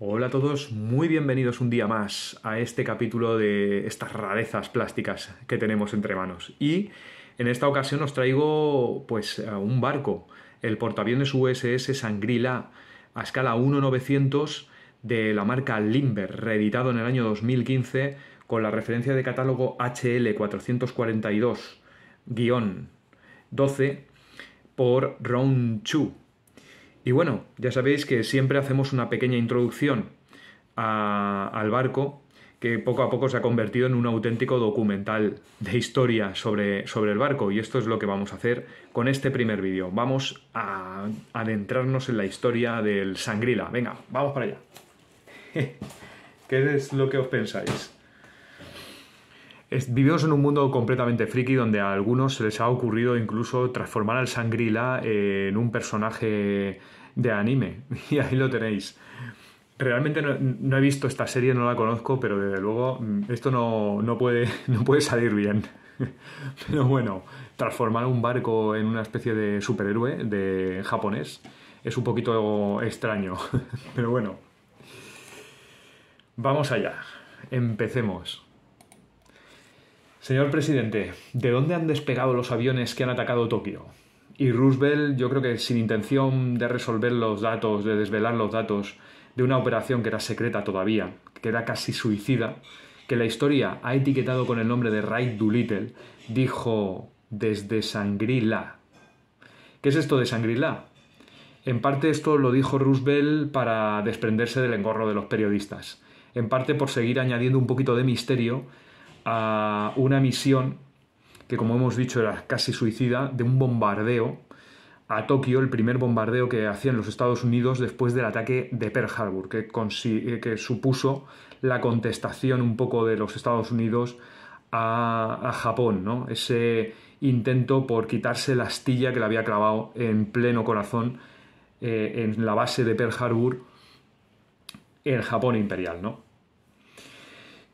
Hola a todos, muy bienvenidos un día más a este capítulo de estas rarezas plásticas que tenemos entre manos. Y en esta ocasión os traigo pues un barco, el portaaviones USS Sangrila a escala 1900 de la marca Limber, reeditado en el año 2015 con la referencia de catálogo HL 442-12 por Ron Chu, y bueno, ya sabéis que siempre hacemos una pequeña introducción al barco que poco a poco se ha convertido en un auténtico documental de historia sobre, sobre el barco y esto es lo que vamos a hacer con este primer vídeo. Vamos a adentrarnos en la historia del Sangrila. Venga, vamos para allá. ¿Qué es lo que os pensáis? Vivimos en un mundo completamente friki donde a algunos se les ha ocurrido incluso transformar al Sangrila eh, en un personaje de anime. Y ahí lo tenéis. Realmente no, he visto esta serie, no la conozco, pero desde luego mm, esto no, no, puede, no puede salir bien. Pero bueno, transformar un barco en una especie de superhéroe de japonés es un poquito extraño. Pero bueno, vamos allá. Empecemos. Señor presidente, ¿de dónde han despegado los aviones que han atacado Tokio? Y Roosevelt, yo creo que sin intención de resolver los datos, de desvelar los datos de una operación que era secreta todavía, que era casi suicida, que la historia ha etiquetado con el nombre de Ray Doolittle, dijo desde Sangrila. ¿Qué es esto de Sangrila? En parte esto lo dijo Roosevelt para desprenderse del engorro de los periodistas, en parte por seguir añadiendo un poquito de misterio a una misión que como hemos dicho era casi suicida, de un bombardeo a Tokio, el primer bombardeo que hacían los Estados Unidos después del ataque de Pearl Harbor, que, eh, supuso la contestación un poco de los Estados Unidos a, Japón, ¿no? ese intento por quitarse la astilla que le había clavado en pleno corazón eh, en la base de Pearl Harbor en Japón imperial. ¿no?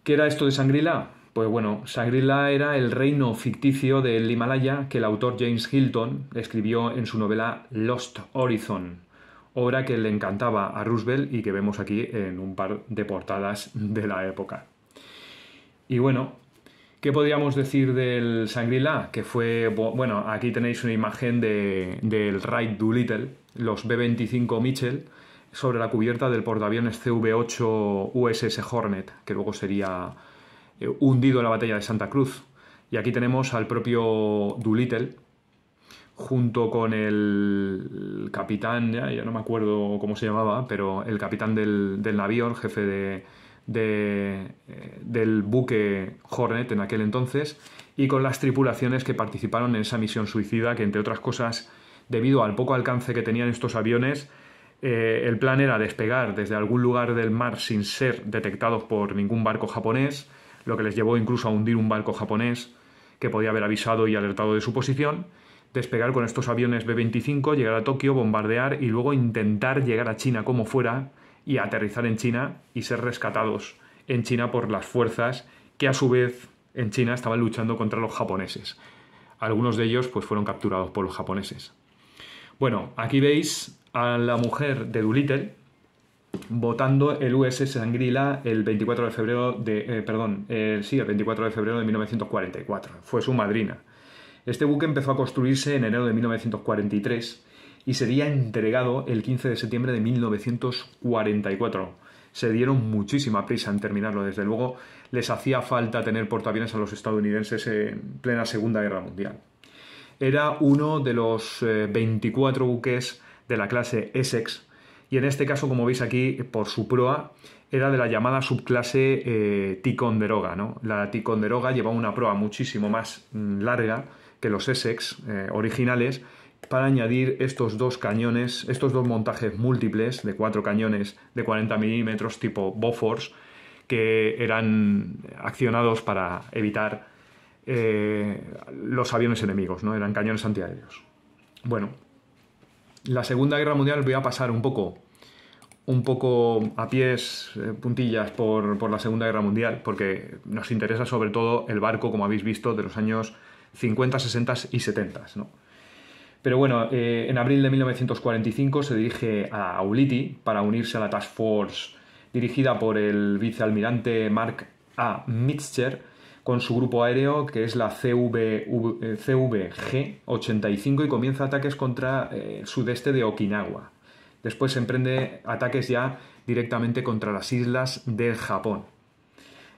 ¿Qué era esto de Sangrila? Pues bueno, shangri era el reino ficticio del Himalaya que el autor James Hilton escribió en su novela Lost Horizon, obra que le encantaba a Roosevelt y que vemos aquí en un par de portadas de la época. Y bueno, ¿Qué podríamos decir del shangri Que fue, bueno, aquí tenéis una imagen del Wright Doolittle, los B-25 Mitchell, sobre la cubierta del portaaviones CV-8 USS Hornet, que luego sería eh, hundido en la batalla de Santa Cruz. Y aquí tenemos al propio Doolittle, junto con el capitán, ya, no me acuerdo cómo se llamaba, pero el capitán del, del navío, jefe de, eh, del buque Hornet en aquel entonces, y con las tripulaciones que participaron en esa misión suicida, que entre otras cosas, debido al poco alcance que tenían estos aviones, eh, el plan era despegar desde algún lugar del mar sin ser detectados por ningún barco japonés, lo que les llevó incluso a hundir un barco japonés que podía haber avisado y alertado de su posición, despegar con estos aviones B-25, llegar a Tokio, bombardear y luego intentar llegar a China como fuera y aterrizar en China y ser rescatados en China por las fuerzas que a su vez en China estaban luchando contra los japoneses. Algunos de ellos pues fueron capturados por los japoneses. Bueno, aquí veis a la mujer de Doolittle, votando el USS Sangrila el 24 de febrero de eh, perdón, eh, sí, el 24 de febrero de 1944. Fue su madrina. Este buque empezó a construirse en enero de 1943 y sería entregado el 15 de septiembre de 1944. Se dieron muchísima prisa en terminarlo, desde luego les hacía falta tener portaaviones a los estadounidenses en plena Segunda Guerra Mundial. Era uno de los 24 eh, buques de la clase Essex y en este caso, como veis aquí, por su proa, era de la llamada subclase eh, Ticonderoga. ¿no? La Ticonderoga llevaba una proa muchísimo más mm, larga que los Essex eh, originales para añadir estos dos cañones, estos dos montajes múltiples de cuatro cañones de 40 milímetros tipo Bofors que eran accionados para evitar eh, los aviones enemigos, ¿no? eran cañones antiaéreos. Bueno, la Segunda Guerra Mundial voy a pasar un poco un poco a pies eh, puntillas por, la Segunda Guerra Mundial, porque nos interesa sobre todo el barco, como habéis visto, de los años 50, 60 y 70. Pero bueno, eh, en abril de 1945 se dirige a Uliti para unirse a la Task Force dirigida por el vicealmirante Mark A. Mitscher con su grupo aéreo que es la CV, eh, CVG-85 y comienza ataques contra eh, el sudeste de Okinawa. Después emprende ataques ya directamente contra las islas del Japón.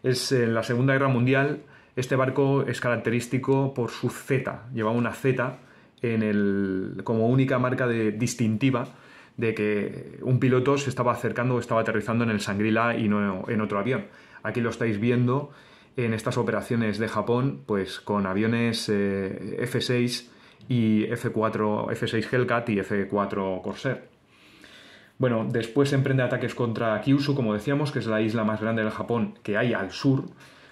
Es eh, en la Segunda Guerra Mundial. Este barco es característico por su Z. Lleva una Z en el, como única marca de, distintiva de que un piloto se estaba acercando o estaba aterrizando en el Sangrila y no en otro avión. Aquí lo estáis viendo en estas operaciones de Japón, pues con aviones eh, F6 y F4, F6 Hellcat y F4 Corsair. Bueno, después emprende ataques contra Kyushu, como decíamos, que es la isla más grande del Japón que hay al sur,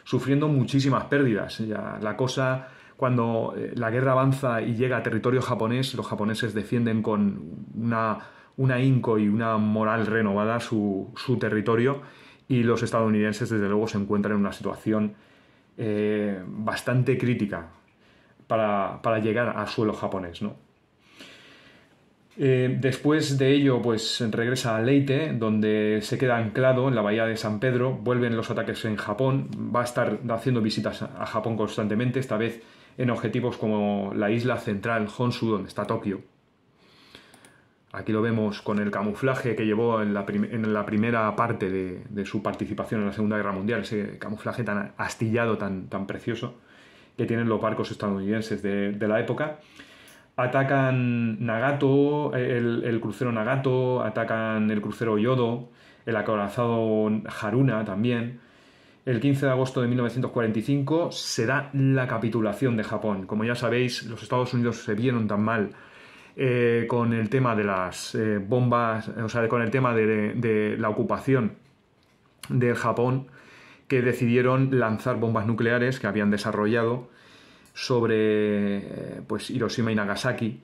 sufriendo muchísimas pérdidas. Ya la cosa, cuando eh, la guerra avanza y llega a territorio japonés, los japoneses defienden con una, una inco y una moral renovada su, su territorio y los estadounidenses, desde luego, se encuentran en una situación eh, bastante crítica para, llegar al suelo japonés. Eh, después de ello, pues regresa a Leyte, donde se queda anclado en la bahía de San Pedro. Vuelven los ataques en Japón. Va a estar haciendo visitas a Japón constantemente, esta vez en objetivos como la isla central Honshu, donde está Tokio. Aquí lo vemos con el camuflaje que llevó en la, primera parte de, su participación en la Segunda Guerra Mundial, ese camuflaje tan astillado, tan, tan precioso que tienen los barcos estadounidenses de, la época. Atacan Nagato, el, el, crucero Nagato, atacan el crucero Yodo, el acorazado Haruna también. El 15 de agosto de 1945 se da la capitulación de Japón. Como ya sabéis, los Estados Unidos se vieron tan mal eh, con el tema de las eh, bombas, o sea, con el tema de, la ocupación del Japón, que decidieron lanzar bombas nucleares que habían desarrollado sobre eh, pues, Hiroshima y Nagasaki.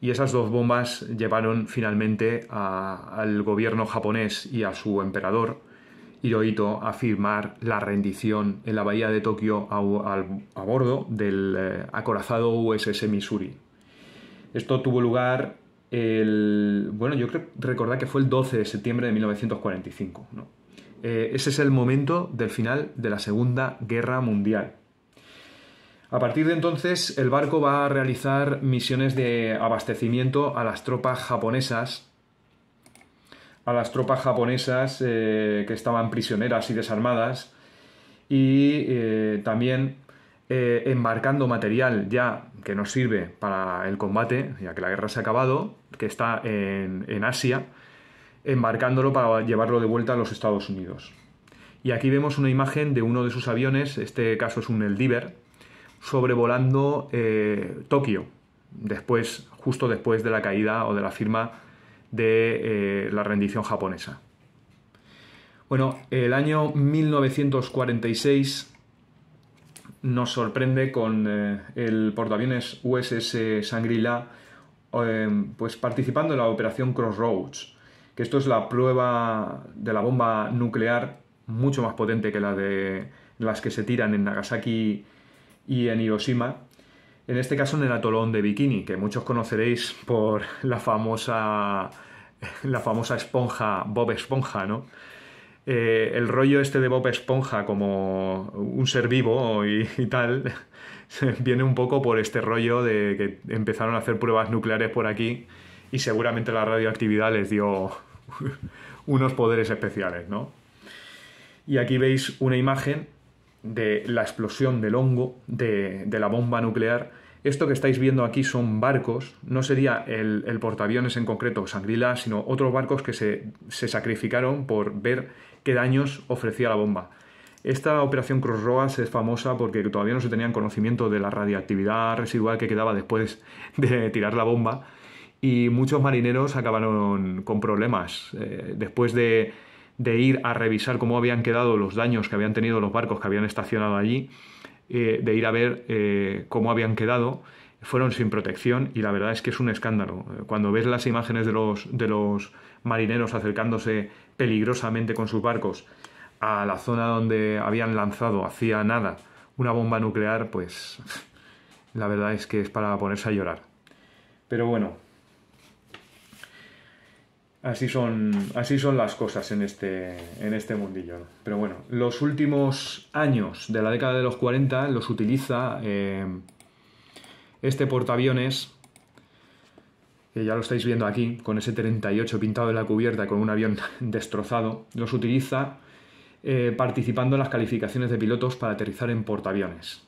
Y esas dos bombas llevaron finalmente al gobierno japonés y a su emperador, Hirohito a firmar la rendición en la bahía de Tokio a, bordo del acorazado USS Missouri. Esto tuvo lugar el. Bueno, yo creo recordar que fue el 12 de septiembre de 1945. ¿no? Eh, ese es el momento del final de la Segunda Guerra Mundial. A partir de entonces, el barco va a realizar misiones de abastecimiento a las tropas japonesas a las tropas japonesas eh, que estaban prisioneras y desarmadas y eh, también eh, embarcando material ya que nos sirve para el combate, ya que la guerra se ha acabado, que está en, Asia, embarcándolo para llevarlo de vuelta a los Estados Unidos. Y aquí vemos una imagen de uno de sus aviones, este caso es un Eldiver, sobrevolando eh, Tokio, después, justo después de la caída o de la firma de eh, la rendición japonesa. Bueno, el año 1946 nos sorprende con eh, el portaaviones USS Sangrila em, pues participando en la operación Crossroads, que esto es la prueba de la bomba nuclear mucho más potente que la de las que se tiran en Nagasaki y en Hiroshima, en este caso en el atolón de Bikini, que muchos conoceréis por la famosa la famosa esponja Bob Esponja, ¿no? Eh, el rollo este de Bob Esponja como un ser vivo y, tal, viene un poco por este rollo de que empezaron a hacer pruebas nucleares por aquí y seguramente la radioactividad les dio unos poderes especiales, ¿no? Y aquí veis una imagen de la explosión del hongo, de, la bomba nuclear. Esto que estáis viendo aquí son barcos, no sería el, portaaviones en concreto Sangrila, sino otros barcos que se, se sacrificaron por ver qué daños ofrecía la bomba. Esta operación Crossroads es famosa porque todavía no se tenían conocimiento de la radiactividad residual que quedaba después de tirar la bomba y muchos marineros acabaron con problemas. Eh, después de, ir a revisar cómo habían quedado los daños que habían tenido los barcos que habían estacionado allí, eh, de ir a ver eh, cómo habían quedado, fueron sin protección y la verdad es que es un escándalo. Cuando ves las imágenes de los marineros acercándose peligrosamente con sus barcos a la zona donde habían lanzado hacía nada una bomba nuclear, pues la verdad es que es para ponerse a llorar. Pero bueno, así son, así son las cosas en este, en este mundillo. Pero bueno, los últimos años de la década de los 40 los utiliza eh, este portaaviones que ya lo estáis viendo aquí, con ese 38 pintado en la cubierta, con un avión destrozado, los utiliza eh, participando en las calificaciones de pilotos para aterrizar en portaaviones.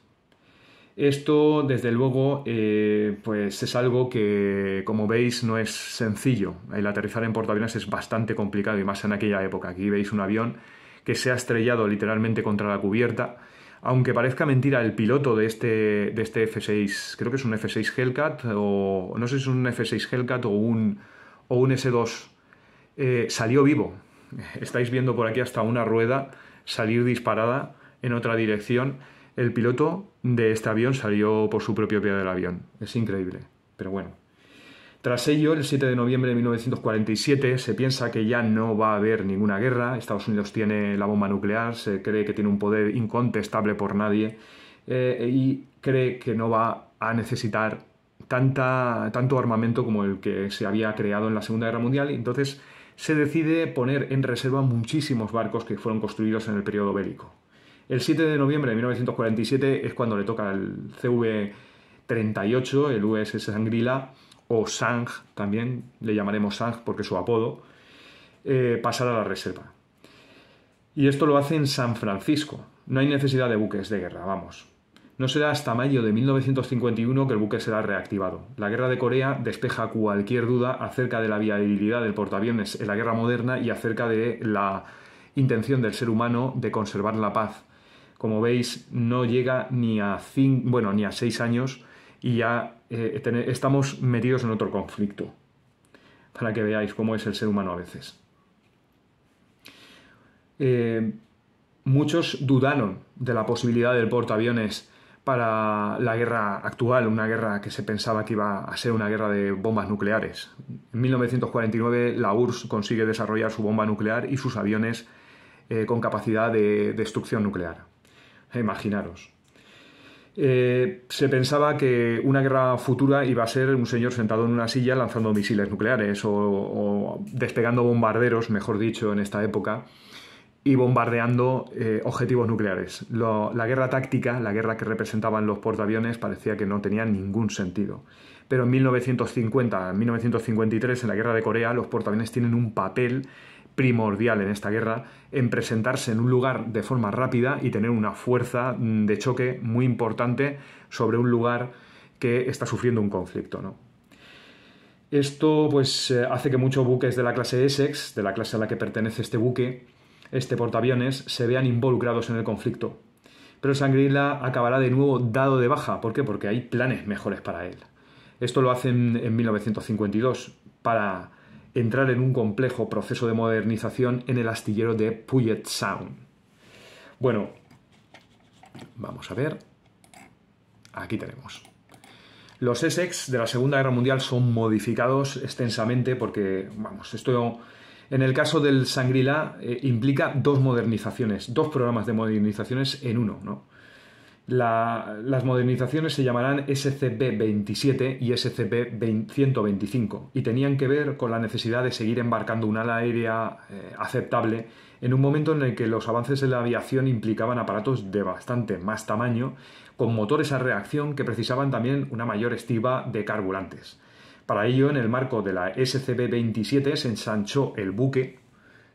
Esto, desde luego, eh, pues es algo que, como veis, no es sencillo. El aterrizar en portaaviones es bastante complicado y más en aquella época. Aquí veis un avión que se ha estrellado literalmente contra la cubierta aunque parezca mentira, el piloto de este, de este F6, creo que es un F6 Hellcat, o no sé si es un F6 Hellcat o un, o un S2, eh, salió vivo. Estáis viendo por aquí hasta una rueda salir disparada en otra dirección. El piloto de este avión salió por su propio pie del avión. Es increíble, pero bueno. Tras ello, el 7 de noviembre de 1947 se piensa que ya no va a haber ninguna guerra, Estados Unidos tiene la bomba nuclear, se cree que tiene un poder incontestable por nadie eh, y cree que no va a necesitar tanta, tanto armamento como el que se había creado en la Segunda Guerra Mundial. Entonces se decide poner en reserva muchísimos barcos que fueron construidos en el periodo bélico. El 7 de noviembre de 1947 es cuando le toca el CV-38, el USS Sangrila, o Sang, también le llamaremos Sang porque es su apodo, pasará eh, pasar a la reserva. Y esto lo hace en San Francisco. No hay necesidad de buques de guerra, vamos. No será hasta mayo de 1951 que el buque será reactivado. La guerra de Corea despeja cualquier duda acerca de la viabilidad del portaaviones en la guerra moderna y acerca de la intención del ser humano de conservar la paz. Como veis, no llega ni a, fin bueno, ni a seis años y ya eh, estamos metidos en otro conflicto, para que veáis cómo es el ser humano a veces. Eh, muchos dudaron de la posibilidad del portaaviones para la guerra actual, una guerra que se pensaba que iba a ser una guerra de bombas nucleares. En 1949 la URSS consigue desarrollar su bomba nuclear y sus aviones eh, con capacidad de destrucción nuclear. Imaginaros. Eh, se pensaba que una guerra futura iba a ser un señor sentado en una silla lanzando misiles nucleares o, despegando bombarderos, mejor dicho, en esta época, y bombardeando eh, objetivos nucleares. la guerra táctica, la guerra que representaban los portaaviones, parecía que no tenía ningún sentido. Pero en 1950, en 1953, en la guerra de Corea, los portaaviones tienen un papel primordial en esta guerra en presentarse en un lugar de forma rápida y tener una fuerza mm, de choque muy importante sobre un lugar que está sufriendo un conflicto. ¿no? Esto pues, eh, hace que muchos buques de la clase Essex, de la clase a la que pertenece este buque, este portaaviones, se vean involucrados en el conflicto. Pero Sangrila acabará de nuevo dado de baja. ¿Por qué? Porque hay planes mejores para él. Esto lo hacen en 1952 para entrar en un complejo proceso de modernización en el astillero de Puget Sound. Bueno, vamos a ver. Aquí tenemos. Los Essex de la Segunda Guerra Mundial son modificados extensamente porque, vamos, esto en el caso del Sangrila eh, implica dos modernizaciones, dos programas de modernizaciones en uno, ¿no? las modernizaciones se llamarán SCB-27 y SCB-125 y tenían que ver con la necesidad de seguir embarcando un ala aérea eh, aceptable en un momento en el que los avances en la aviación implicaban aparatos de bastante más tamaño, con motores a reacción que precisaban también una mayor estiva de carburantes. Para ello, en el marco de la SCB-27 se ensanchó el buque,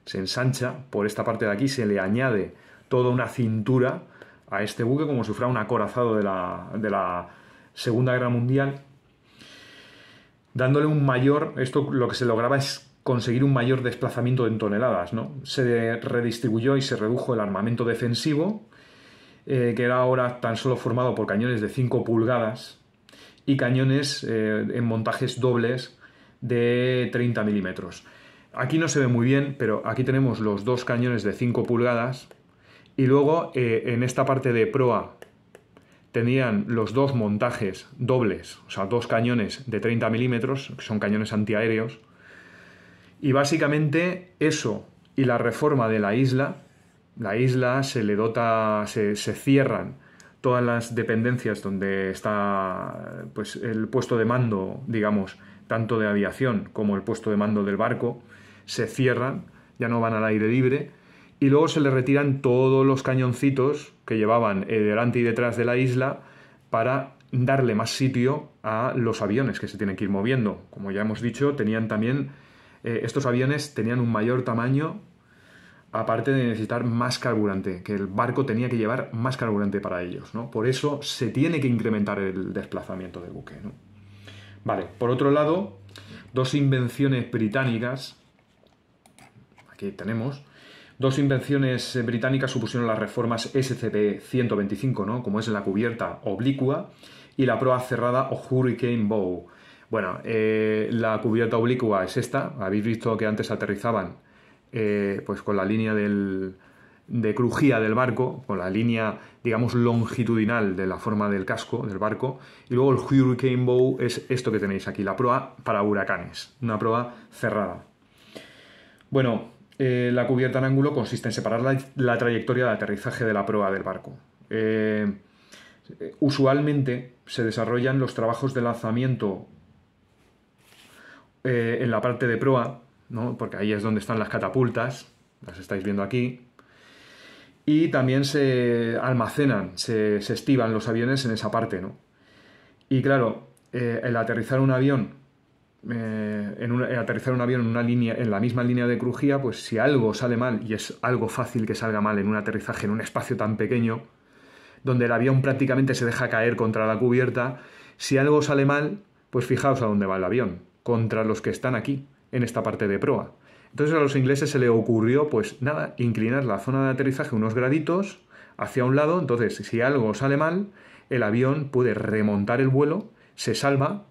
se ensancha, por esta parte de aquí se le añade toda una cintura, a este buque como si fuera un acorazado de la, Segunda Guerra Mundial, dándole un mayor, esto lo que se lograba es conseguir un mayor desplazamiento en toneladas, ¿no? Se redistribuyó y se redujo el armamento defensivo, eh, que era ahora tan solo formado por cañones de 5 pulgadas y cañones eh, en montajes dobles de 30 milímetros. Aquí no se ve muy bien, pero aquí tenemos los dos cañones de 5 pulgadas y luego eh, en esta parte de proa tenían los dos montajes dobles, o sea, dos cañones de 30 milímetros, que son cañones antiaéreos. Y básicamente eso y la reforma de la isla, la isla se le dota, se, se cierran todas las dependencias donde está pues, el puesto de mando, digamos, tanto de aviación como el puesto de mando del barco, se cierran, ya no van al aire libre y luego se le retiran todos los cañoncitos que llevaban eh, delante y detrás de la isla para darle más sitio a los aviones que se tienen que ir moviendo. Como ya hemos dicho, tenían también eh, estos aviones tenían un mayor tamaño aparte de necesitar más carburante, que el barco tenía que llevar más carburante para ellos, ¿no? Por eso se tiene que incrementar el desplazamiento del buque, Vale, por otro lado, dos invenciones británicas, aquí tenemos, Dos invenciones eh, británicas supusieron las reformas SCP-125, ¿no? como es la cubierta oblicua y la proa cerrada o Hurricane Bow. Bueno, eh, la cubierta oblicua es esta. Habéis visto que antes aterrizaban eh, pues con la línea de crujía del barco, con la línea, digamos, longitudinal de la forma del casco del barco. Y luego el Hurricane Bow es esto que tenéis aquí, la proa para huracanes, una proa cerrada. Bueno, eh, la cubierta en ángulo consiste en separar la, trayectoria de aterrizaje de la proa del barco. Eh, usualmente se desarrollan los trabajos de lanzamiento eh, en la parte de proa, ¿no? porque ahí es donde están las catapultas, las estáis viendo aquí, y también se almacenan, se, se estivan los aviones en esa parte. ¿no? Y claro, el aterrizar un avión eh, en eh, aterrizar un avión en una línea, en la misma línea de crujía, pues si algo sale mal, y es algo fácil que salga mal en un aterrizaje en un espacio tan pequeño, donde el avión prácticamente se deja caer contra la cubierta, si algo sale mal, pues fijaos a dónde va el avión, contra los que están aquí, en esta parte de proa. Entonces a los ingleses se le ocurrió, pues nada, inclinar la zona de aterrizaje unos graditos hacia un lado, entonces si algo sale mal, el avión puede remontar el vuelo, se salva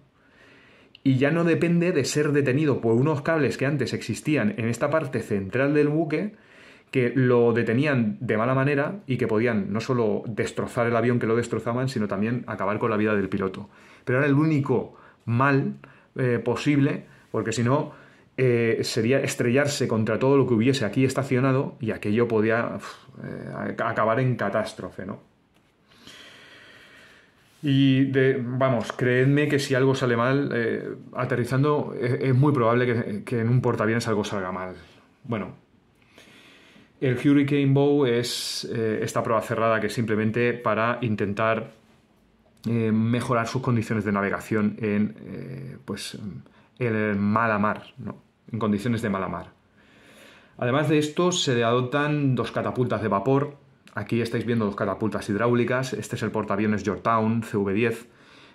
y ya no depende de ser detenido por unos cables que antes existían en esta parte central del buque que lo detenían de mala manera y que podían no solo destrozar el avión que lo destrozaban, sino también acabar con la vida del piloto. Pero era el único mal eh, posible, porque si no, eh, sería estrellarse contra todo lo que hubiese aquí estacionado y aquello podía eh, acabar en catástrofe, ¿no? Y de, vamos, creedme que si algo sale mal, eh, aterrizando es, muy probable que, en un portaaviones algo salga mal. Bueno, el Hurricane Bow es eh, esta prueba cerrada que es simplemente para intentar eh, mejorar sus condiciones de navegación en, pues, el mala mar, ¿no? en condiciones de mala mar. Además de esto, se le adoptan dos catapultas de vapor Aquí estáis viendo dos catapultas hidráulicas, este es el portaaviones Yorktown CV-10,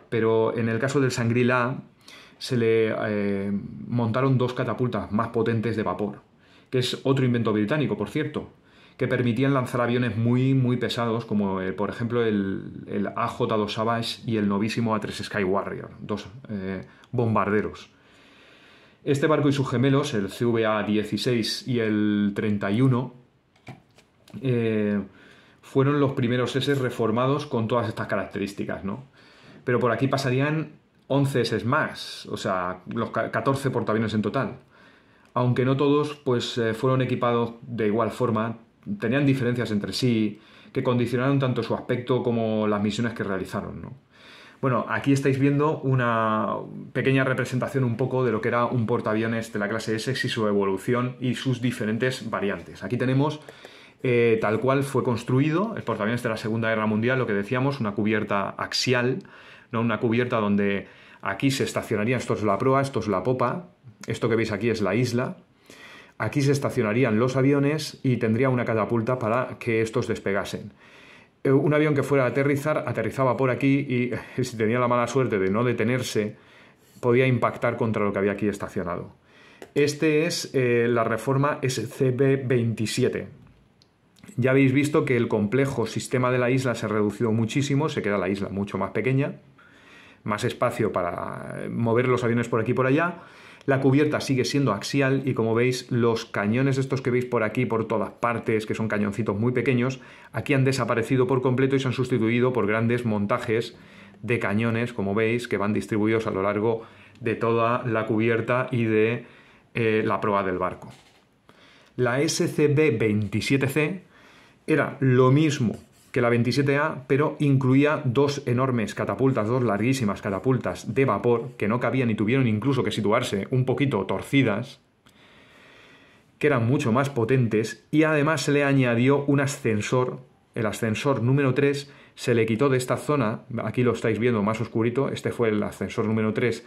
pero en el caso del Sangrila se le eh, montaron dos catapultas más potentes de vapor, que es otro invento británico, por cierto, que permitían lanzar aviones muy, muy pesados, como eh, por ejemplo el, AJ-2 Savage y el novísimo A3 Sky Warrior, dos eh, bombarderos. Este barco y sus gemelos, el CVA-16 y el 31, fueron los primeros S reformados con todas estas características, ¿no? Pero por aquí pasarían 11 S más, o sea, los 14 portaaviones en total. Aunque no todos, pues eh, fueron equipados de igual forma, tenían diferencias entre sí, que condicionaron tanto su aspecto como las misiones que realizaron, ¿no? Bueno, aquí estáis viendo una pequeña representación un poco de lo que era un portaaviones de la clase S y su evolución y sus diferentes variantes. Aquí tenemos eh, tal cual fue construido, el portaaviones este de la Segunda Guerra Mundial, lo que decíamos, una cubierta axial, ¿no? una cubierta donde aquí se estacionarían, esto es la proa, esto es la popa, esto que veis aquí es la isla, aquí se estacionarían los aviones y tendría una catapulta para que estos despegasen eh, un avión que fuera a aterrizar aterrizaba por aquí y si tenía la mala suerte de no detenerse, podía impactar contra lo que había aquí estacionado. Este es eh, la reforma SCB-27, ya habéis visto que el complejo sistema de la isla se ha reducido muchísimo, se queda la isla mucho más pequeña, más espacio para eh, mover los aviones por aquí y por allá. La cubierta sigue siendo axial y como veis los cañones estos que veis por aquí, por todas partes, que son cañoncitos muy pequeños, aquí han desaparecido por completo y se han sustituido por grandes montajes de cañones, como veis, que van distribuidos a lo largo de toda la cubierta y de eh, la proa del barco. La SCB-27C era lo mismo que la 27A, pero incluía dos enormes catapultas, dos larguísimas catapultas de vapor que no cabían y tuvieron incluso que situarse un poquito torcidas, que eran mucho más potentes, y además se le añadió un ascensor, el ascensor número 3, se le quitó de esta zona, aquí lo estáis viendo más oscurito, este fue el ascensor número 3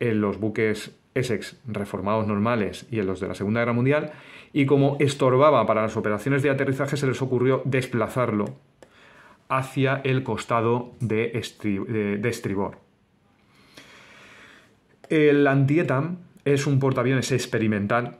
en los buques Essex reformados normales y en los de la Segunda Guerra Mundial, y como estorbaba para las operaciones de aterrizaje se les ocurrió desplazarlo hacia el costado de, estribor. El Antietam es un portaaviones experimental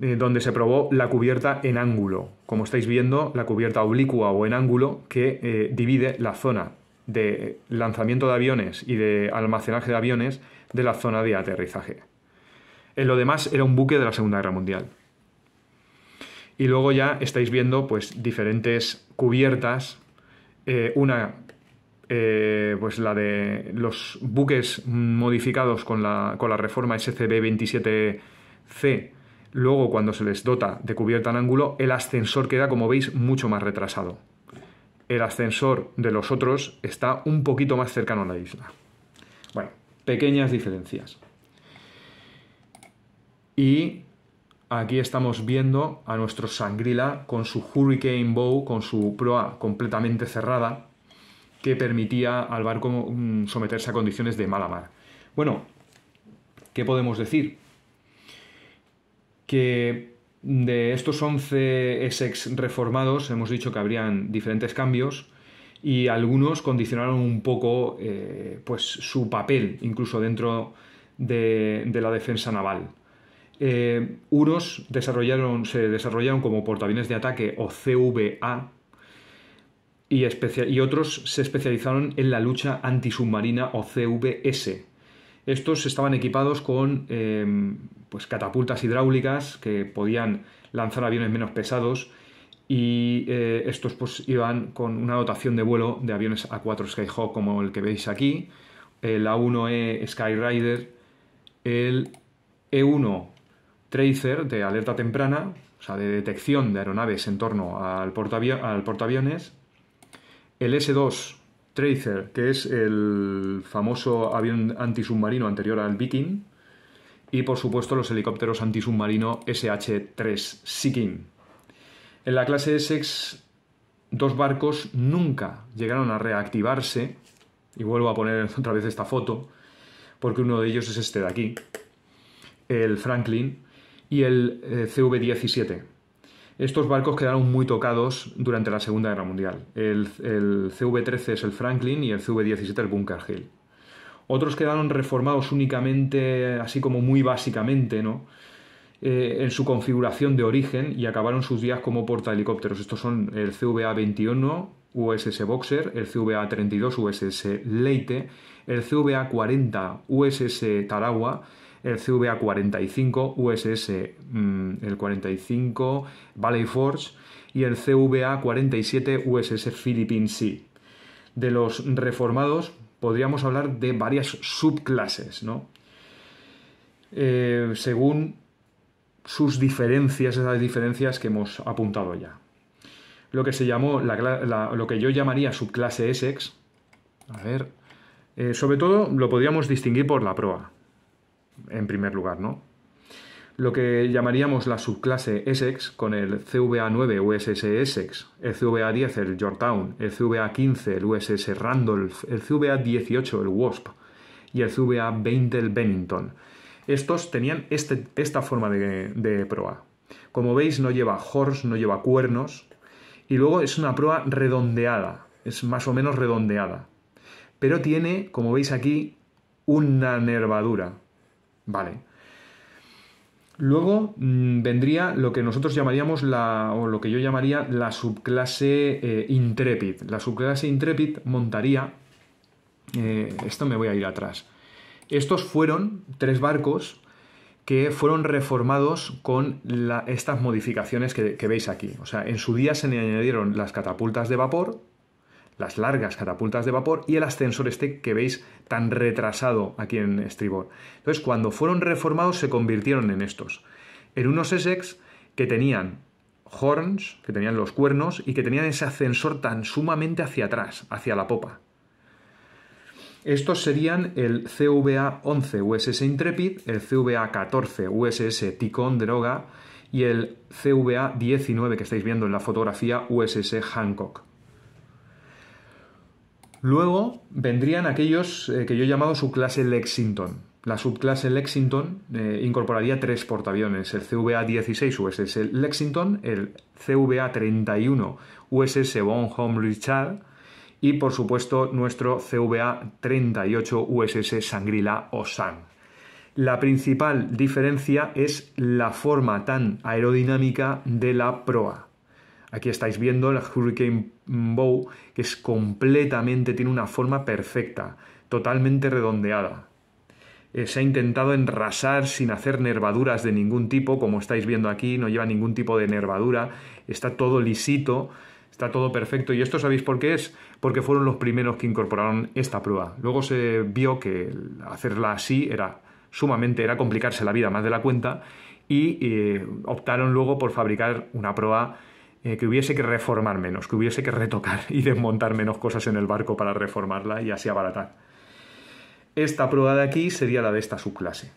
eh, donde se probó la cubierta en ángulo. Como estáis viendo, la cubierta oblicua o en ángulo que eh, divide la zona de lanzamiento de aviones y de almacenaje de aviones de la zona de aterrizaje. En lo demás era un buque de la Segunda Guerra Mundial. Y luego ya estáis viendo pues diferentes cubiertas, eh, una eh, pues la de los buques modificados con la, con la reforma SCB-27C, luego cuando se les dota de cubierta en ángulo, el ascensor queda, como veis, mucho más retrasado. El ascensor de los otros está un poquito más cercano a la isla. Bueno, pequeñas diferencias. Y Aquí estamos viendo a nuestro Sangrila con su Hurricane Bow, con su proa completamente cerrada, que permitía al barco mm, someterse a condiciones de mala mar. Bueno, ¿qué podemos decir? Que de estos 11 Essex reformados hemos dicho que habrían diferentes cambios y algunos condicionaron un poco eh, pues, su papel incluso dentro de la defensa naval. Eh, unos desarrollaron, se desarrollaron como portaaviones de ataque o CVA y, otros se especializaron en la lucha antisubmarina o CVS. Estos estaban equipados con em, pues, catapultas hidráulicas que podían lanzar aviones menos pesados y eh, estos pues, iban con una dotación de vuelo de aviones A4 Skyhawk como el que veis aquí, el A1E Skyrider, el E1 Tracer de alerta temprana, o sea, de detección de aeronaves en torno al, portaaviones, el S2 Tracer, que es el famoso avión antisubmarino anterior al Viking, y por supuesto los helicópteros antisubmarino SH-3 Seeking. En la clase Essex, dos barcos nunca llegaron a reactivarse, y vuelvo a poner otra vez esta foto, porque uno de ellos es este de aquí, el Franklin, y el eh, CV-17. Estos barcos quedaron muy tocados durante la Segunda Guerra Mundial. El, CV-13 es el Franklin y el CV-17 el Bunker Hill. Otros quedaron reformados únicamente, así como muy básicamente, ¿no? Eh, en su configuración de origen y acabaron sus días como portahelicópteros. Estos son el CVA-21 USS Boxer, el CVA-32 USS Leite, el CVA-40 USS Tarawa, el CVA45 USS, mm, el 45 Valley Forge y el CVA47 USS Philippine Sea. De los reformados podríamos hablar de varias subclases, ¿no? Eh, según sus diferencias, esas diferencias que hemos apuntado ya. Lo que se llamó, lo que yo llamaría subclase Essex, a ver, eh, sobre todo lo podríamos distinguir por la proa en primer lugar, ¿no? Lo que llamaríamos la subclase Essex con el CVA9 USS Essex, el CVA10 el Yorktown, el CVA15 el USS Randolph, el CVA18 el Wasp y el CVA20 el Bennington. Estos tenían este, esta forma de, de proa. Como veis no lleva horse, no lleva cuernos y luego es una proa redondeada, es más o menos redondeada. Pero tiene, como veis aquí, una nervadura, Vale. Luego mm, vendría lo que nosotros llamaríamos la, o lo que yo llamaría la subclase Intrépid. Eh, intrepid. La subclase Intrepid montaría. Eh, esto me voy a ir atrás. Estos fueron tres barcos que fueron reformados con estas modificaciones que, que veis aquí. O sea, en su día se le añadieron las catapultas de vapor, las largas catapultas de vapor y el ascensor este que veis tan retrasado aquí en estribor. Entonces, cuando fueron reformados se convirtieron en estos, en unos Essex que tenían horns, que tenían los cuernos y que tenían ese ascensor tan sumamente hacia atrás, hacia la popa. Estos serían el CVA-11 USS Intrepid, el CVA-14 USS Ticón de y el CVA-19 que estáis viendo en la fotografía USS Hancock. Luego vendrían aquellos eh, que yo he llamado su clase Lexington. La subclase Lexington eh, incorporaría tres portaaviones, el CVA-16 USS Lexington, el CVA-31 USS Home Richard y por supuesto nuestro CVA-38 USS Sangrila Osan. La principal diferencia es la forma tan aerodinámica de la proa. Aquí estáis viendo la Hurricane Bow, que es completamente, tiene una forma perfecta, totalmente redondeada. Eh, se ha intentado enrasar sin hacer nervaduras de ningún tipo, como estáis viendo aquí, no lleva ningún tipo de nervadura, está todo lisito, está todo perfecto. ¿Y esto sabéis por qué es? Porque fueron los primeros que incorporaron esta prueba. Luego se vio que hacerla así era sumamente, era complicarse la vida más de la cuenta, y eh, optaron luego por fabricar una prueba eh, que hubiese que reformar menos, que hubiese que retocar y desmontar menos cosas en el barco para reformarla y así abaratar. Esta prueba de aquí sería la de esta subclase.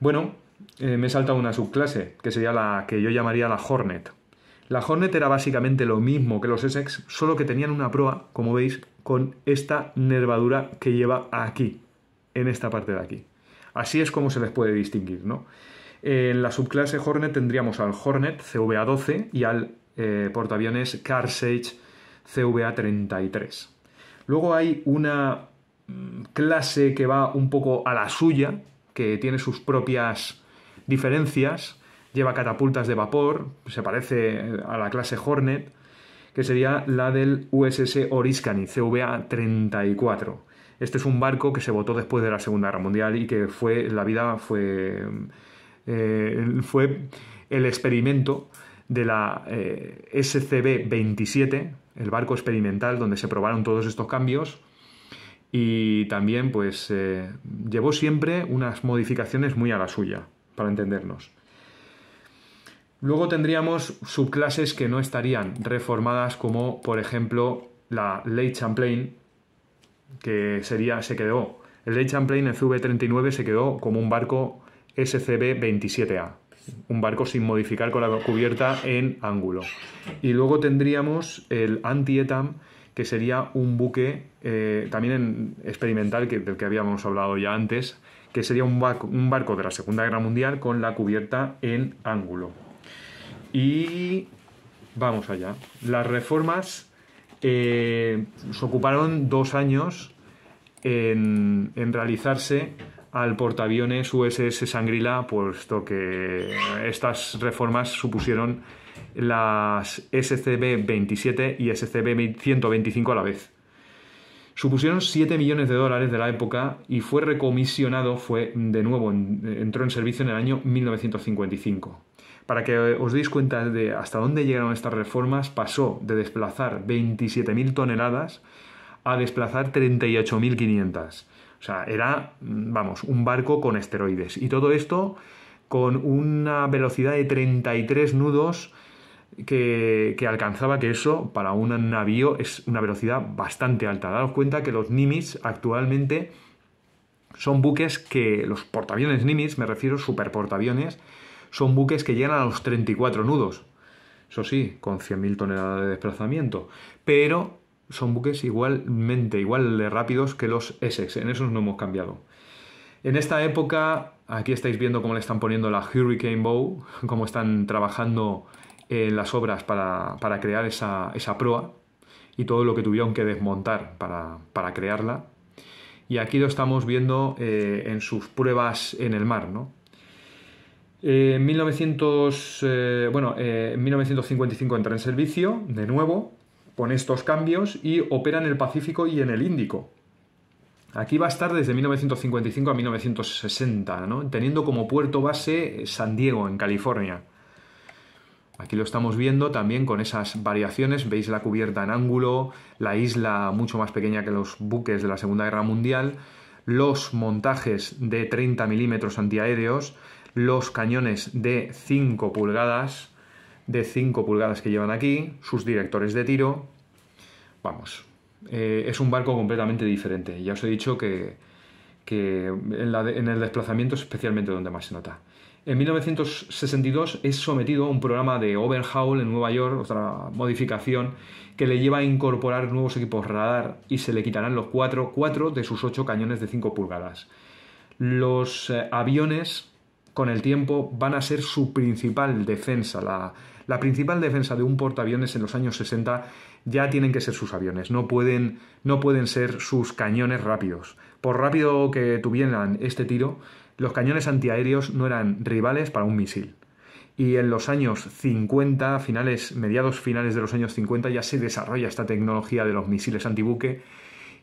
Bueno, eh, me he saltado una subclase, que sería la que yo llamaría la Hornet. La Hornet era básicamente lo mismo que los Essex, solo que tenían una proa, como veis, con esta nervadura que lleva aquí, en esta parte de aquí. Así es como se les puede distinguir, ¿no? en la subclase Hornet tendríamos al Hornet CVA-12 y al eh, portaaviones Carsage CVA-33. Luego hay una mm, clase que va un poco a la suya, que tiene sus propias diferencias, lleva catapultas de vapor, se parece eh, a la clase Hornet, que sería la del USS Oriskany CVA-34. Este es un barco que se votó después de la Segunda Guerra Mundial y que fue la vida fue mm, eh, fue el experimento de la eh, SCB-27, el barco experimental donde se probaron todos estos cambios y también pues eh, llevó siempre unas modificaciones muy a la suya, para entendernos. Luego tendríamos subclases que no estarían reformadas como por ejemplo la Ley Champlain, que sería, se quedó, el Ley Champlain el CV-39 se quedó como un barco SCB-27A, un barco sin modificar con la cubierta en ángulo. Y luego tendríamos el Anti-ETAM que sería un buque eh, también experimental que, del que habíamos hablado ya antes, que sería un barco, de la Segunda Guerra Mundial con la cubierta en ángulo. Y vamos allá. Las reformas eh, se ocuparon dos años en realizarse al portaaviones USS Sangrila, puesto que estas reformas supusieron las SCB-27 y SCB-125 a la vez. Supusieron 7 millones de dólares de la época y fue recomisionado, fue de nuevo, entró en servicio en el año 1955. Para que os deis cuenta de hasta dónde llegaron estas reformas, pasó de desplazar 27.000 toneladas a desplazar 38.500. O sea, era, mm, vamos, un barco con esteroides. Y todo esto con una velocidad de 33 nudos que, alcanzaba, que eso para un navío es una velocidad bastante alta. Daros cuenta que los Nimitz actualmente son buques que, los portaaviones Nimitz, me refiero, superportaaviones, son buques que llegan a los 34 nudos. Eso sí, con 100.000 toneladas de desplazamiento. Pero son buques igualmente, igual de rápidos que los Essex, en esos no hemos cambiado. En esta época, aquí estáis viendo cómo le están poniendo la Hurricane Bow, cómo están trabajando en las obras para, crear esa, proa y todo lo que tuvieron que desmontar para, crearla. Y aquí lo estamos viendo eh, en sus pruebas en el mar, ¿no? 1900, eh, eh, bueno, en 1955 entra en servicio, de nuevo, con estos cambios y opera en el Pacífico y en el Índico. Aquí va a estar desde 1955 a 1960, teniendo como puerto base eh, San Diego, en California. Aquí lo estamos viendo también con esas variaciones. Veis la cubierta en ángulo, la isla mucho más pequeña que los buques de la Segunda Guerra Mundial, los montajes de 30 milímetros antiaéreos, los cañones de 5 pulgadas, de 5 pulgadas que llevan aquí, sus directores de tiro. Vamos, eh, es un barco completamente diferente. Ya os he dicho que, en, el desplazamiento es especialmente donde más se nota. En 1962 es sometido a un programa de overhaul en Nueva York, otra modificación, que le lleva a incorporar nuevos equipos radar y se le quitarán los 4, 4 de sus 8 cañones de 5 pulgadas. Los eh, aviones con el tiempo van a ser su principal defensa, la, la principal defensa de un portaaviones en los años 60 ya tienen que ser sus aviones, no pueden, no pueden ser sus cañones rápidos. Por rápido que tuvieran este tiro, los cañones antiaéreos no eran rivales para un misil. Y en los años 50, finales, mediados finales de los años 50, ya se desarrolla esta tecnología de los misiles antibuque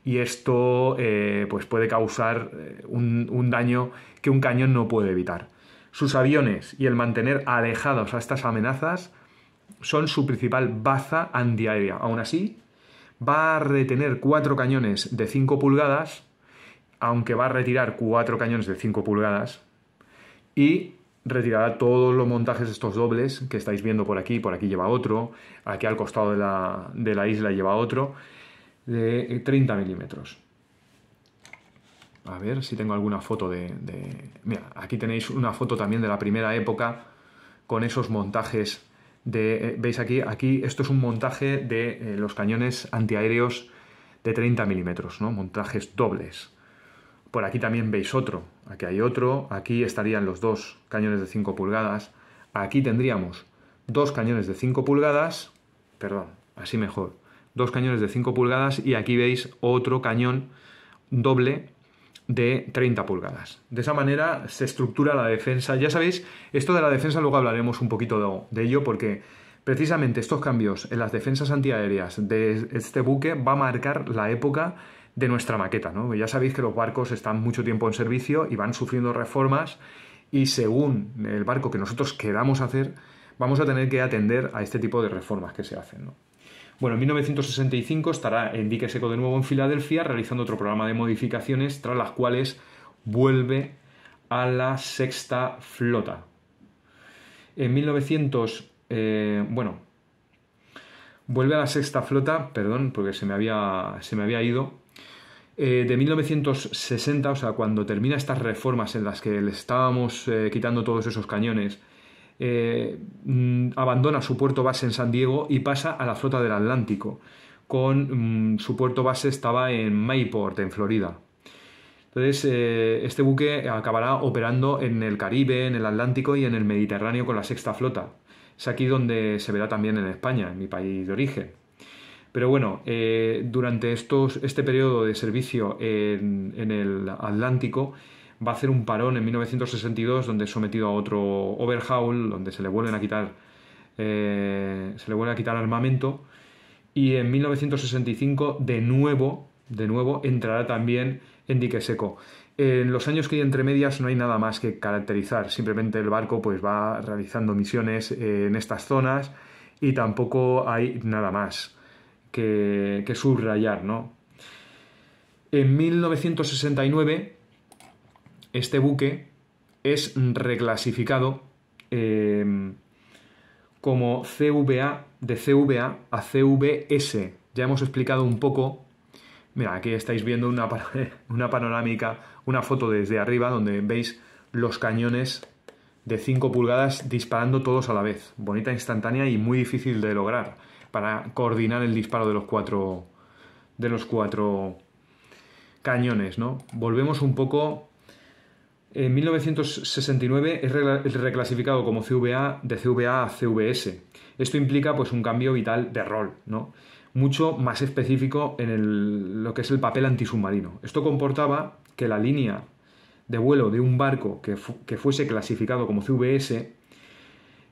y esto eh, pues puede causar eh, un, daño que un cañón no puede evitar. Sus aviones y el mantener alejados a estas amenazas son su principal baza antiaérea. Aún así, va a retener cuatro cañones de 5 pulgadas, aunque va a retirar cuatro cañones de 5 pulgadas, y retirará todos los montajes estos dobles que estáis viendo por aquí, por aquí lleva otro, aquí al costado de la, de la isla lleva otro, de 30 milímetros. A ver si tengo alguna foto de, Mira, aquí tenéis una foto también de la primera época con esos montajes de... Eh, ¿Veis aquí? Aquí esto es un montaje de eh, los cañones antiaéreos de 30 milímetros, ¿no? Montajes dobles. Por aquí también veis otro. Aquí hay otro. Aquí estarían los dos cañones de 5 pulgadas. Aquí tendríamos dos cañones de 5 pulgadas. Perdón, así mejor. Dos cañones de 5 pulgadas y aquí veis otro cañón doble de 30 pulgadas. De esa manera se estructura la defensa. Ya sabéis, esto de la defensa luego hablaremos un poquito de, de ello porque precisamente estos cambios en las defensas antiaéreas de este buque va a marcar la época de nuestra maqueta. ¿no? Ya sabéis que los barcos están mucho tiempo en servicio y van sufriendo reformas y según el barco que nosotros queramos hacer, vamos a tener que atender a este tipo de reformas que se hacen. ¿no? Bueno, en 1965 estará en dique seco de nuevo en Filadelfia realizando otro programa de modificaciones tras las cuales vuelve a la sexta flota. En 1900, eh, bueno, vuelve a la sexta flota, perdón, porque se me había, se me había ido. Eh, de 1960, o sea, cuando termina estas reformas en las que le estábamos eh, quitando todos esos cañones, eh, mm, abandona su puerto base en San Diego y pasa a la flota del Atlántico, con mm, su puerto base estaba en Mayport, en Florida. Entonces, eh, este buque acabará operando en el Caribe, en el Atlántico y en el Mediterráneo con la Sexta Flota. Es aquí donde se verá también en España, en mi país de origen. Pero bueno, eh, durante este periodo de servicio en el Atlántico, va a hacer un parón en 1962 donde es sometido a otro overhaul, donde se le vuelven a quitar, eh, se le vuelve a quitar armamento y en 1965 de nuevo, de nuevo entrará también en dique seco. En los años que hay entre medias no hay nada más que caracterizar, simplemente el barco pues va realizando misiones eh, en estas zonas y tampoco hay nada más que, que subrayar, ¿no? En 1969 este buque es reclasificado eh, como CVA, de CVA a CVS. Ya hemos explicado un poco. Mira, aquí estáis viendo una, una panorámica, una foto desde arriba donde veis los cañones de 5 pulgadas disparando todos a la vez. Bonita instantánea y muy difícil de lograr para coordinar el disparo de los cuatro de los cuatro cañones, ¿no? Volvemos un poco en 1969 es reclasificado como CVA de CVA a CVS. Esto implica pues, un cambio vital de rol, ¿no? mucho más específico en lo que es el papel antisubmarino. Esto comportaba que la línea de vuelo de un barco que, fuese clasificado como CVS